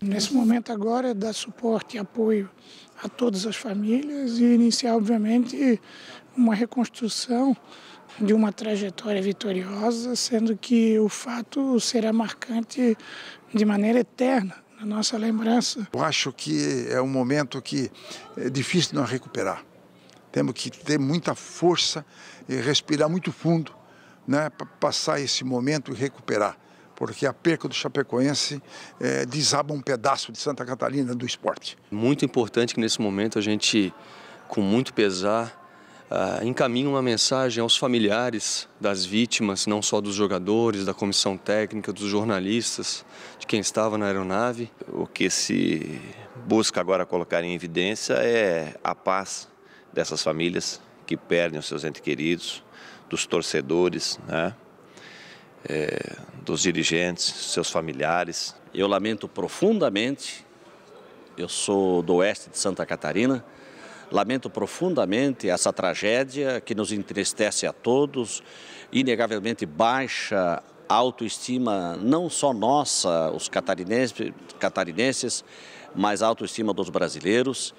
Nesse momento agora é dar suporte e apoio a todas as famílias e iniciar, obviamente, uma reconstrução de uma trajetória vitoriosa, sendo que o fato será marcante de maneira eterna na nossa lembrança. Eu acho que é um momento que é difícil de nós recuperar. Temos que ter muita força e respirar muito fundo né, para passar esse momento e recuperar porque a perca do Chapecoense é, desaba um pedaço de Santa Catarina do esporte. Muito importante que nesse momento a gente, com muito pesar, uh, encaminhe uma mensagem aos familiares das vítimas, não só dos jogadores, da comissão técnica, dos jornalistas, de quem estava na aeronave. O que se busca agora colocar em evidência é a paz dessas famílias que perdem os seus entes queridos, dos torcedores, né? É, dos dirigentes, seus familiares. Eu lamento profundamente, eu sou do oeste de Santa Catarina, lamento profundamente essa tragédia que nos entristece a todos, inegavelmente baixa a autoestima não só nossa, os catarinenses, catarinenses mas a autoestima dos brasileiros.